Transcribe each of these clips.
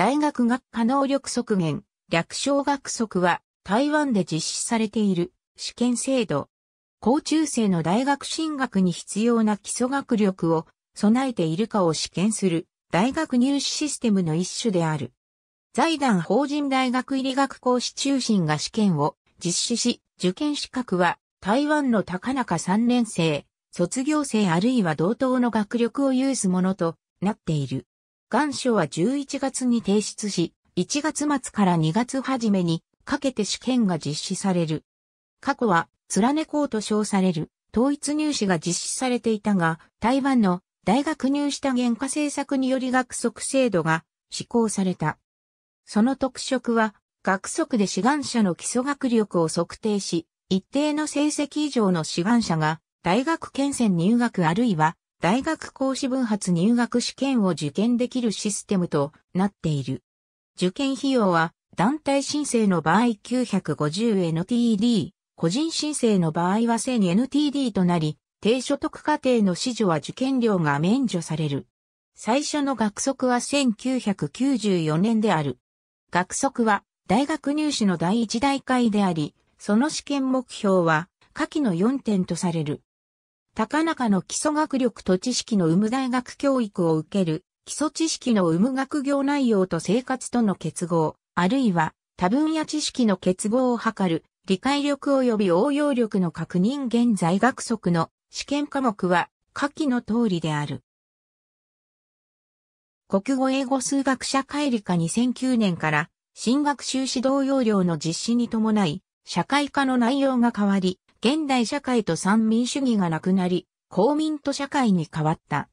大学学科能力測限、略称学測は台湾で実施されている試験制度。高中生の大学進学に必要な基礎学力を備えているかを試験する大学入試システムの一種である。財団法人大学医理学講師中心が試験を実施し、受験資格は台湾の高中3年生、卒業生あるいは同等の学力を有すものとなっている。願書は11月に提出し、1月末から2月初めにかけて試験が実施される。過去は、貫ね校と称される統一入試が実施されていたが、台湾の大学入試多元化政策により学則制度が施行された。その特色は、学則で志願者の基礎学力を測定し、一定の成績以上の志願者が大学県選入学あるいは大学講師分発入学試験を受験できるシステムとなっている。受験費用は団体申請の場合 950NTD、個人申請の場合は 1000NTD となり、低所得家庭の子女は受験料が免除される。最初の学則は1994年である。学則は大学入試の第一大会であり、その試験目標は下記の4点とされる。高中の基礎学力と知識の有無大学教育を受ける、基礎知識の有無学業内容と生活との結合、あるいは多分野知識の結合を図る、理解力及び応用力の確認現在学則の試験科目は下記の通りである。国語英語数学社会理科2009年から新学習指導要領の実施に伴い、社会科の内容が変わり、現代社会と三民主義がなくなり、公民と社会に変わった。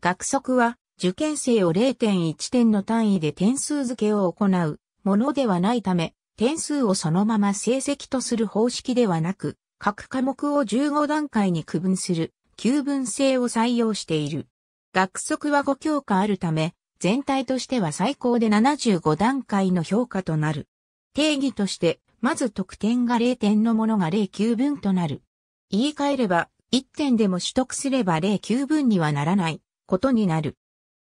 学則は、受験生を0.1点の単位で点数付けを行うものではないため、点数をそのまま成績とする方式ではなく、各科目を15段階に区分する、9分制を採用している。学則は5教科あるため、全体としては最高で75段階の評価となる。定義として、まず得点が0点のものが09分となる。言い換えれば、1点でも取得すれば09分にはならないことになる。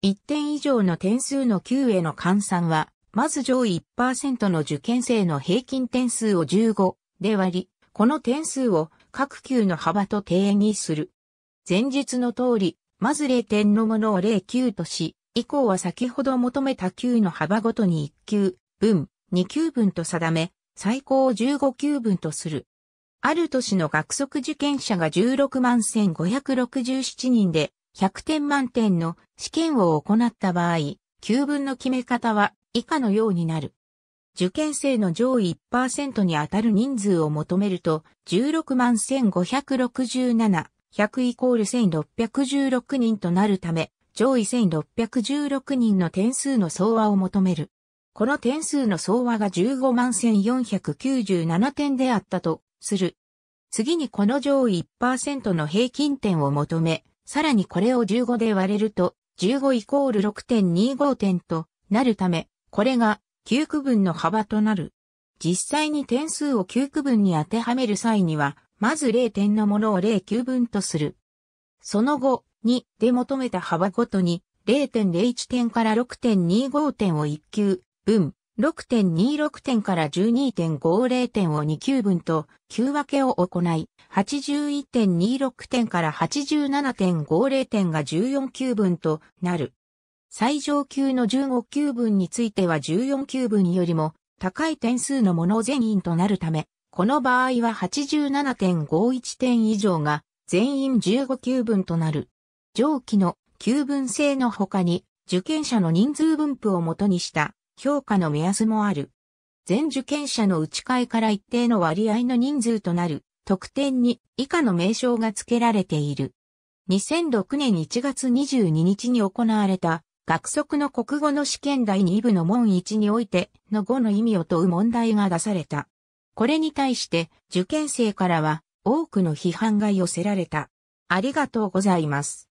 1点以上の点数の9への換算は、まず上位1%の受験生の平均点数を15で割り、この点数を各級の幅と定義する。前述の通り、まず0点のものを09とし、以降は先ほど求めた級の幅ごとに1級分、2級分と定め、最高を15級分とする。ある年の学則受験者が16万1567人で100点満点の試験を行った場合、級分の決め方は以下のようになる。受験生の上位1%に当たる人数を求めると、16万1567、100イコール1616人となるため、上位1616人の点数の総和を求める。この点数の総和が15万1497点であったとする。次にこの上位1%の平均点を求め、さらにこれを15で割れると、15イコール6.25点となるため、これが9区分の幅となる。実際に点数を9区分に当てはめる際には、まず0点のものを09分とする。その後、2で求めた幅ごとに0.01点から6.25点を1級、分、6.26点から12.50点を2級分と9分けを行い、81.26点から87.50点が14級分となる。最上級の15級分については14級分よりも高い点数のもの全員となるため、この場合は87.51点以上が全員15級分となる。上記の級分制の他に受験者の人数分布をもとにした評価の目安もある。全受験者の打ち替えから一定の割合の人数となる特典に以下の名称が付けられている。2006年1月22日に行われた学則の国語の試験第2部の門1においての語の意味を問う問題が出された。これに対して受験生からは多くの批判が寄せられた。ありがとうございます。